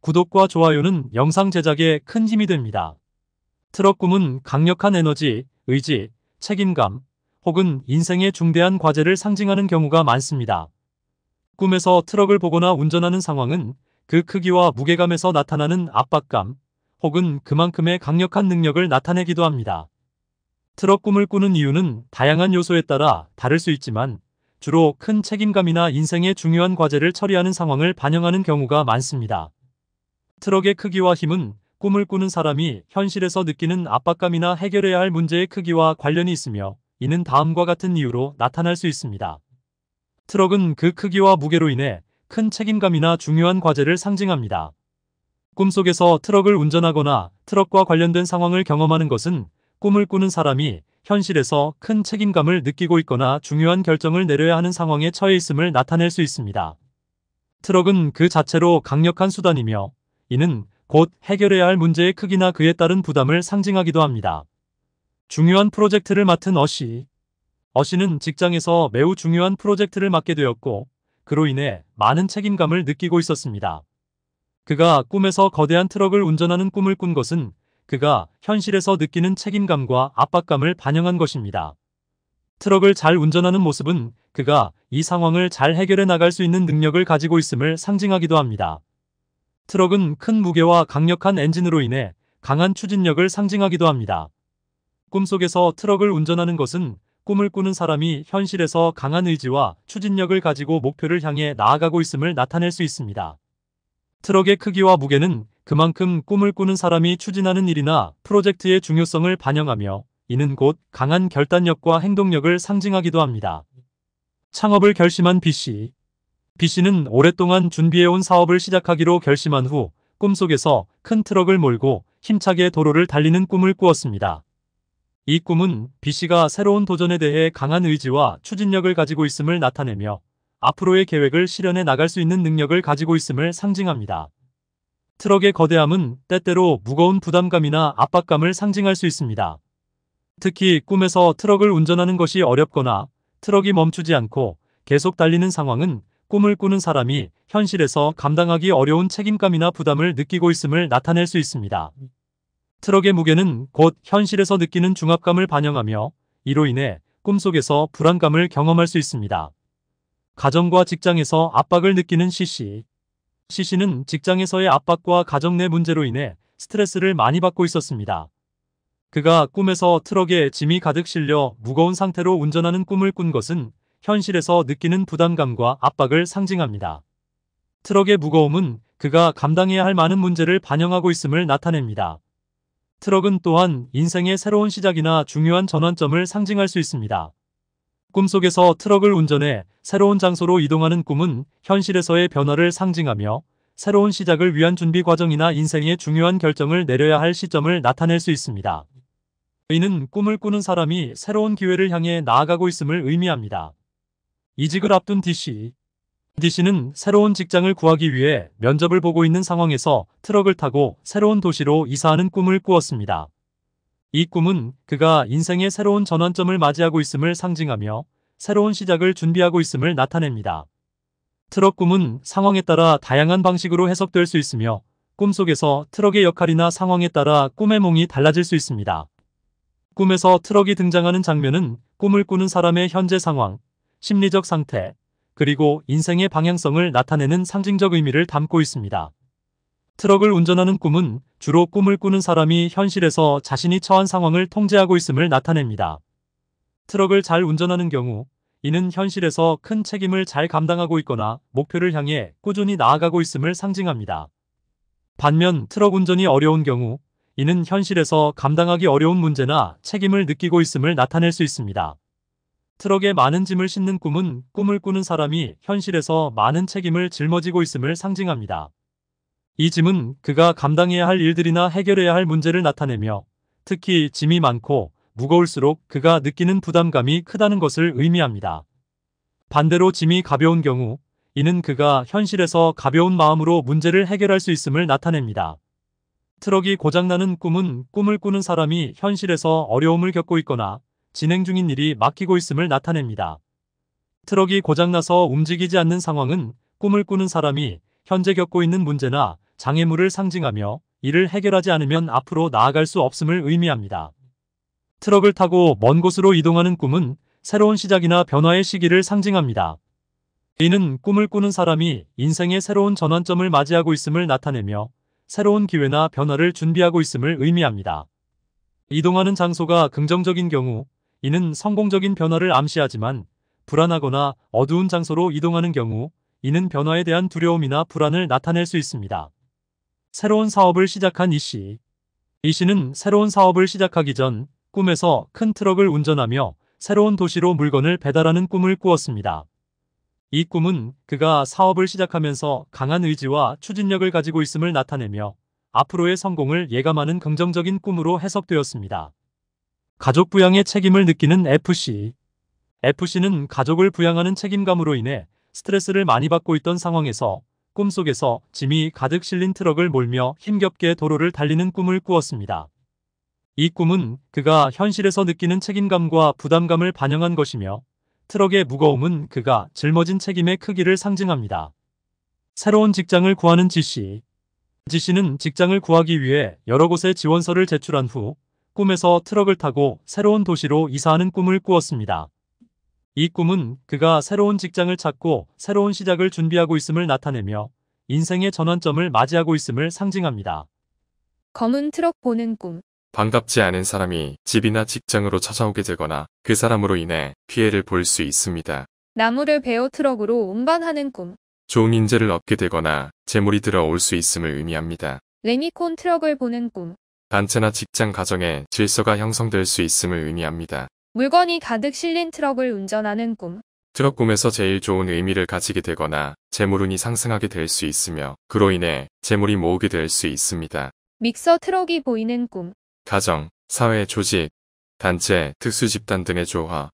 구독과 좋아요는 영상 제작에 큰 힘이 됩니다. 트럭 꿈은 강력한 에너지, 의지, 책임감, 혹은 인생의 중대한 과제를 상징하는 경우가 많습니다. 꿈에서 트럭을 보거나 운전하는 상황은 그 크기와 무게감에서 나타나는 압박감, 혹은 그만큼의 강력한 능력을 나타내기도 합니다. 트럭 꿈을 꾸는 이유는 다양한 요소에 따라 다를 수 있지만 주로 큰 책임감이나 인생의 중요한 과제를 처리하는 상황을 반영하는 경우가 많습니다. 트럭의 크기와 힘은 꿈을 꾸는 사람이 현실에서 느끼는 압박감이나 해결해야 할 문제의 크기와 관련이 있으며 이는 다음과 같은 이유로 나타날 수 있습니다. 트럭은 그 크기와 무게로 인해 큰 책임감이나 중요한 과제를 상징합니다. 꿈속에서 트럭을 운전하거나 트럭과 관련된 상황을 경험하는 것은 꿈을 꾸는 사람이 현실에서 큰 책임감을 느끼고 있거나 중요한 결정을 내려야 하는 상황에 처해 있음을 나타낼 수 있습니다. 트럭은 그 자체로 강력한 수단이며 이는 곧 해결해야 할 문제의 크기나 그에 따른 부담을 상징하기도 합니다. 중요한 프로젝트를 맡은 어씨 어씨는 직장에서 매우 중요한 프로젝트를 맡게 되었고 그로 인해 많은 책임감을 느끼고 있었습니다. 그가 꿈에서 거대한 트럭을 운전하는 꿈을 꾼 것은 그가 현실에서 느끼는 책임감과 압박감을 반영한 것입니다. 트럭을 잘 운전하는 모습은 그가 이 상황을 잘 해결해 나갈 수 있는 능력을 가지고 있음을 상징하기도 합니다. 트럭은 큰 무게와 강력한 엔진으로 인해 강한 추진력을 상징하기도 합니다. 꿈속에서 트럭을 운전하는 것은 꿈을 꾸는 사람이 현실에서 강한 의지와 추진력을 가지고 목표를 향해 나아가고 있음을 나타낼 수 있습니다. 트럭의 크기와 무게는 그만큼 꿈을 꾸는 사람이 추진하는 일이나 프로젝트의 중요성을 반영하며 이는 곧 강한 결단력과 행동력을 상징하기도 합니다. 창업을 결심한 B씨 B씨는 오랫동안 준비해온 사업을 시작하기로 결심한 후 꿈속에서 큰 트럭을 몰고 힘차게 도로를 달리는 꿈을 꾸었습니다. 이 꿈은 B씨가 새로운 도전에 대해 강한 의지와 추진력을 가지고 있음을 나타내며 앞으로의 계획을 실현해 나갈 수 있는 능력을 가지고 있음을 상징합니다. 트럭의 거대함은 때때로 무거운 부담감이나 압박감을 상징할 수 있습니다. 특히 꿈에서 트럭을 운전하는 것이 어렵거나 트럭이 멈추지 않고 계속 달리는 상황은 꿈을 꾸는 사람이 현실에서 감당하기 어려운 책임감이나 부담을 느끼고 있음을 나타낼 수 있습니다. 트럭의 무게는 곧 현실에서 느끼는 중압감을 반영하며 이로 인해 꿈속에서 불안감을 경험할 수 있습니다. 가정과 직장에서 압박을 느끼는 CC CC는 직장에서의 압박과 가정 내 문제로 인해 스트레스를 많이 받고 있었습니다. 그가 꿈에서 트럭에 짐이 가득 실려 무거운 상태로 운전하는 꿈을 꾼 것은 현실에서 느끼는 부담감과 압박을 상징합니다. 트럭의 무거움은 그가 감당해야 할 많은 문제를 반영하고 있음을 나타냅니다. 트럭은 또한 인생의 새로운 시작이나 중요한 전환점을 상징할 수 있습니다. 꿈속에서 트럭을 운전해 새로운 장소로 이동하는 꿈은 현실에서의 변화를 상징하며 새로운 시작을 위한 준비 과정이나 인생의 중요한 결정을 내려야 할 시점을 나타낼 수 있습니다. 이는 꿈을 꾸는 사람이 새로운 기회를 향해 나아가고 있음을 의미합니다. 이직을 앞둔 DC. DC는 새로운 직장을 구하기 위해 면접을 보고 있는 상황에서 트럭을 타고 새로운 도시로 이사하는 꿈을 꾸었습니다. 이 꿈은 그가 인생의 새로운 전환점을 맞이하고 있음을 상징하며 새로운 시작을 준비하고 있음을 나타냅니다. 트럭 꿈은 상황에 따라 다양한 방식으로 해석될 수 있으며 꿈속에서 트럭의 역할이나 상황에 따라 꿈의 몽이 달라질 수 있습니다. 꿈에서 트럭이 등장하는 장면은 꿈을 꾸는 사람의 현재 상황, 심리적 상태, 그리고 인생의 방향성을 나타내는 상징적 의미를 담고 있습니다. 트럭을 운전하는 꿈은 주로 꿈을 꾸는 사람이 현실에서 자신이 처한 상황을 통제하고 있음을 나타냅니다. 트럭을 잘 운전하는 경우 이는 현실에서 큰 책임을 잘 감당하고 있거나 목표를 향해 꾸준히 나아가고 있음을 상징합니다. 반면 트럭 운전이 어려운 경우 이는 현실에서 감당하기 어려운 문제나 책임을 느끼고 있음을 나타낼 수 있습니다. 트럭에 많은 짐을 싣는 꿈은 꿈을 꾸는 사람이 현실에서 많은 책임을 짊어지고 있음을 상징합니다. 이 짐은 그가 감당해야 할 일들이나 해결해야 할 문제를 나타내며 특히 짐이 많고 무거울수록 그가 느끼는 부담감이 크다는 것을 의미합니다. 반대로 짐이 가벼운 경우 이는 그가 현실에서 가벼운 마음으로 문제를 해결할 수 있음을 나타냅니다. 트럭이 고장나는 꿈은 꿈을 꾸는 사람이 현실에서 어려움을 겪고 있거나 진행 중인 일이 막히고 있음을 나타냅니다. 트럭이 고장나서 움직이지 않는 상황은 꿈을 꾸는 사람이 현재 겪고 있는 문제나 장애물을 상징하며 이를 해결하지 않으면 앞으로 나아갈 수 없음을 의미합니다. 트럭을 타고 먼 곳으로 이동하는 꿈은 새로운 시작이나 변화의 시기를 상징합니다. 이는 꿈을 꾸는 사람이 인생의 새로운 전환점을 맞이하고 있음을 나타내며 새로운 기회나 변화를 준비하고 있음을 의미합니다. 이동하는 장소가 긍정적인 경우 이는 성공적인 변화를 암시하지만 불안하거나 어두운 장소로 이동하는 경우 이는 변화에 대한 두려움이나 불안을 나타낼 수 있습니다. 새로운 사업을 시작한 이씨 이씨는 새로운 사업을 시작하기 전 꿈에서 큰 트럭을 운전하며 새로운 도시로 물건을 배달하는 꿈을 꾸었습니다. 이 꿈은 그가 사업을 시작하면서 강한 의지와 추진력을 가지고 있음을 나타내며 앞으로의 성공을 예감하는 긍정적인 꿈으로 해석되었습니다. 가족 부양의 책임을 느끼는 FC FC는 가족을 부양하는 책임감으로 인해 스트레스를 많이 받고 있던 상황에서 꿈속에서 짐이 가득 실린 트럭을 몰며 힘겹게 도로를 달리는 꿈을 꾸었습니다. 이 꿈은 그가 현실에서 느끼는 책임감과 부담감을 반영한 것이며 트럭의 무거움은 그가 짊어진 책임의 크기를 상징합니다. 새로운 직장을 구하는 지씨 지씨는 직장을 구하기 위해 여러 곳에 지원서를 제출한 후 꿈에서 트럭을 타고 새로운 도시로 이사하는 꿈을 꾸었습니다. 이 꿈은 그가 새로운 직장을 찾고 새로운 시작을 준비하고 있음을 나타내며 인생의 전환점을 맞이하고 있음을 상징합니다. 검은 트럭 보는 꿈. 반갑지 않은 사람이 집이나 직장으로 찾아오게 되거나 그 사람으로 인해 피해를 볼 수 있습니다. 나무를 베어 트럭으로 운반하는 꿈. 좋은 인재를 얻게 되거나 재물이 들어올 수 있음을 의미합니다. 레니콘 트럭을 보는 꿈. 단체나 직장 가정에 질서가 형성될 수 있음을 의미합니다. 물건이 가득 실린 트럭을 운전하는 꿈. 트럭 꿈에서 제일 좋은 의미를 가지게 되거나 재물운이 상승하게 될 수 있으며 그로 인해 재물이 모으게 될 수 있습니다. 믹서 트럭이 보이는 꿈. 가정, 사회 조직, 단체, 특수집단 등의 조화,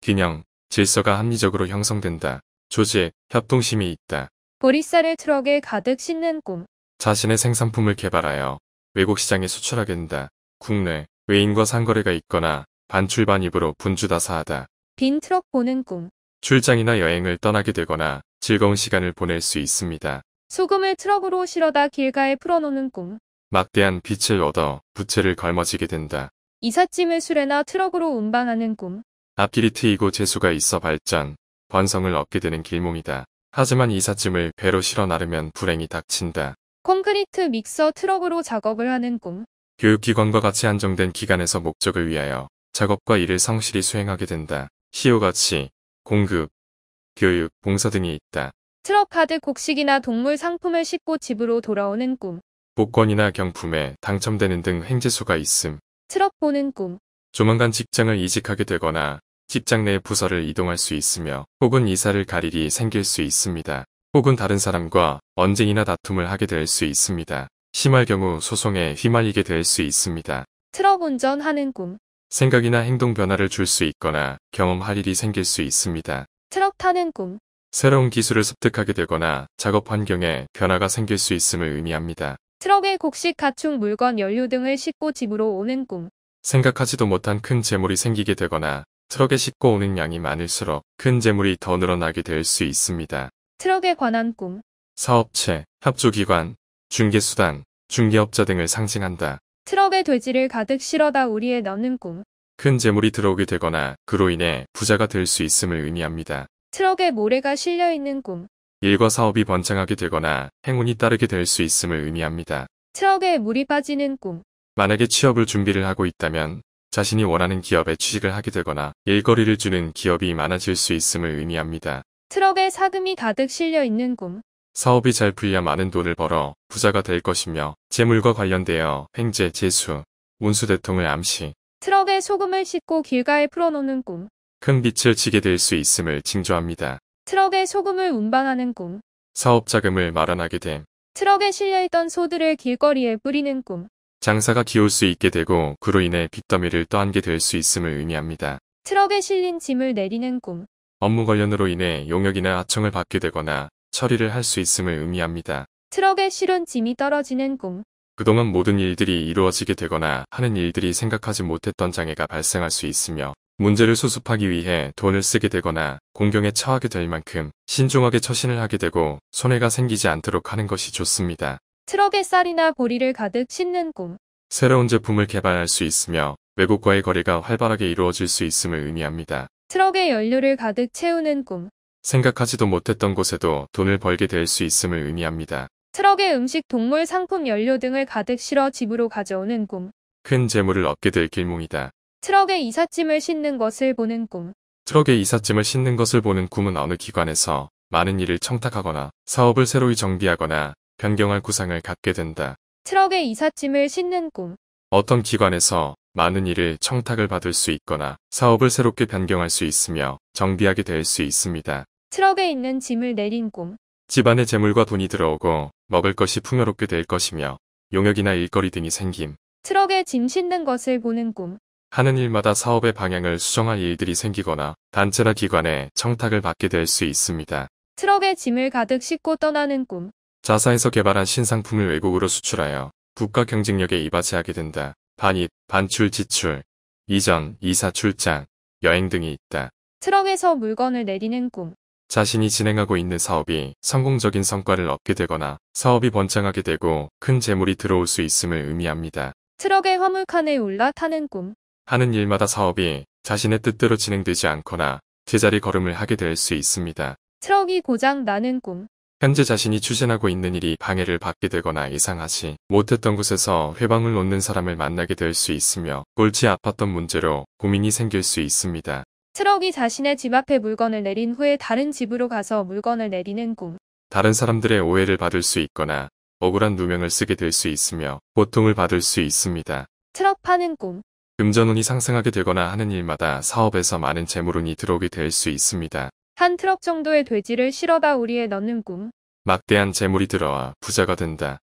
균형, 질서가 합리적으로 형성된다. 조직, 협동심이 있다. 보리쌀을 트럭에 가득 싣는 꿈. 자신의 생산품을 개발하여 외국 시장에 수출하겠 된다. 국내 외인과 상거래가 있거나 반출반입으로 분주다사하다. 빈 트럭 보는 꿈. 출장이나 여행을 떠나게 되거나 즐거운 시간을 보낼 수 있습니다. 소금을 트럭으로 실어다 길가에 풀어놓는 꿈. 막대한 빛을 얻어 부채를 걸머지게 된다. 이삿짐을 수레나 트럭으로 운반하는 꿈. 앞길이 트이고 재수가 있어 발전, 번성을 얻게 되는 길몽이다. 하지만 이삿짐을 배로 실어 나르면 불행이 닥친다. 콘크리트 믹서 트럭으로 작업을 하는 꿈. 교육기관과 같이 안정된 기관에서 목적을 위하여 작업과 일을 성실히 수행하게 된다. 시효 가치, 공급, 교육, 봉사 등이 있다. 트럭 카드 곡식이나 동물 상품을 싣고 집으로 돌아오는 꿈. 복권이나 경품에 당첨되는 등 행재수가 있음. 트럭 보는 꿈. 조만간 직장을 이직하게 되거나 직장 내 부서를 이동할 수 있으며 혹은 이사를 갈 일이 생길 수 있습니다. 혹은 다른 사람과 언쟁이나 다툼을 하게 될 수 있습니다. 심할 경우 소송에 휘말리게 될 수 있습니다. 트럭 운전하는 꿈 생각이나 행동 변화를 줄 수 있거나 경험할 일이 생길 수 있습니다. 트럭 타는 꿈 새로운 기술을 습득하게 되거나 작업 환경에 변화가 생길 수 있음을 의미합니다. 트럭에 곡식, 가축, 물건, 연료 등을 싣고 집으로 오는 꿈. 생각하지도 못한 큰 재물이 생기게 되거나 트럭에 싣고 오는 양이 많을수록 큰 재물이 더 늘어나게 될 수 있습니다. 트럭에 관한 꿈, 사업체, 합조기관, 중개수단, 중개업자 등을 상징한다. 트럭에 돼지를 가득 실어다 우리에 넣는 꿈, 큰 재물이 들어오게 되거나 그로 인해 부자가 될 수 있음을 의미합니다. 트럭에 모래가 실려 있는 꿈, 일과 사업이 번창하게 되거나 행운이 따르게 될 수 있음을 의미합니다. 트럭에 물이 빠지는 꿈, 만약에 취업을 준비를 하고 있다면 자신이 원하는 기업에 취직을 하게 되거나 일거리를 주는 기업이 많아질 수 있음을 의미합니다. 트럭에 사금이 가득 실려 있는 꿈. 사업이 잘풀려 많은 돈을 벌어 부자가 될 것이며 재물과 관련되어 횡재, 재수, 운수 대통을 암시. 트럭에 소금을 싣고 길가에 풀어놓는 꿈. 큰 빛을 지게 될 수 있음을 징조합니다. 트럭에 소금을 운반하는 꿈. 사업 자금을 마련하게 됨. 트럭에 실려있던 소들을 길거리에 뿌리는 꿈. 장사가 기울 수 있게 되고 그로 인해 빚더미를 떠안게 될 수 있음을 의미합니다. 트럭에 실린 짐을 내리는 꿈. 업무 관련으로 인해 용역이나 하청을 받게 되거나 처리를 할 수 있음을 의미합니다. 트럭에 실은 짐이 떨어지는 꿈. 그동안 모든 일들이 이루어지게 되거나 하는 일들이 생각하지 못했던 장애가 발생할 수 있으며 문제를 수습하기 위해 돈을 쓰게 되거나 공경에 처하게 될 만큼 신중하게 처신을 하게 되고 손해가 생기지 않도록 하는 것이 좋습니다. 트럭에 쌀이나 보리를 가득 싣는 꿈. 새로운 제품을 개발할 수 있으며 외국과의 거래가 활발하게 이루어질 수 있음을 의미합니다. 트럭에 연료를 가득 채우는 꿈. 생각하지도 못했던 곳에도 돈을 벌게 될 수 있음을 의미합니다. 트럭에 음식, 동물, 상품, 연료 등을 가득 실어 집으로 가져오는 꿈. 큰 재물을 얻게 될 길몽이다. 트럭에 이삿짐을 싣는 것을 보는 꿈. 트럭에 이삿짐을 싣는 것을 보는 꿈은 어느 기관에서 많은 일을 청탁하거나 사업을 새로이 정비하거나 변경할 구상을 갖게 된다. 트럭에 이삿짐을 싣는 꿈. 어떤 기관에서 많은 일을 청탁을 받을 수 있거나 사업을 새롭게 변경할 수 있으며 정비하게 될 수 있습니다. 트럭에 있는 짐을 내린 꿈. 집안에 재물과 돈이 들어오고 먹을 것이 풍요롭게 될 것이며 용역이나 일거리 등이 생김. 트럭에 짐 싣는 것을 보는 꿈. 하는 일마다 사업의 방향을 수정할 일들이 생기거나 단체나 기관에 청탁을 받게 될 수 있습니다. 트럭에 짐을 가득 싣고 떠나는 꿈. 자사에서 개발한 신상품을 외국으로 수출하여 국가 경쟁력에 이바지하게 된다. 반입, 반출 지출, 이전, 이사 출장, 여행 등이 있다. 트럭에서 물건을 내리는 꿈. 자신이 진행하고 있는 사업이 성공적인 성과를 얻게 되거나 사업이 번창하게 되고 큰 재물이 들어올 수 있음을 의미합니다. 트럭의 화물칸에 올라타는 꿈. 하는 일마다 사업이 자신의 뜻대로 진행되지 않거나 제자리 걸음을 하게 될 수 있습니다. 트럭이 고장 나는 꿈. 현재 자신이 추진하고 있는 일이 방해를 받게 되거나 예상하지 못했던 곳에서 회방을 놓는 사람을 만나게 될 수 있으며 골치 아팠던 문제로 고민이 생길 수 있습니다. 트럭이 자신의 집 앞에 물건을 내린 후에 다른 집으로 가서 물건을 내리는 꿈. 다른 사람들의 오해를 받을 수 있거나 억울한 누명을 쓰게 될 수 있으며 고통을 받을 수 있습니다. 트럭 파는 꿈. 금전운이 상승하게 되거나 하는 일마다 사업에서 많은 재물운이 들어오게 될 수 있습니다. 한 트럭 정도의 돼지를 실어다 우리에 넣는 꿈. 막대한 재물이 들어와 부자가 된다.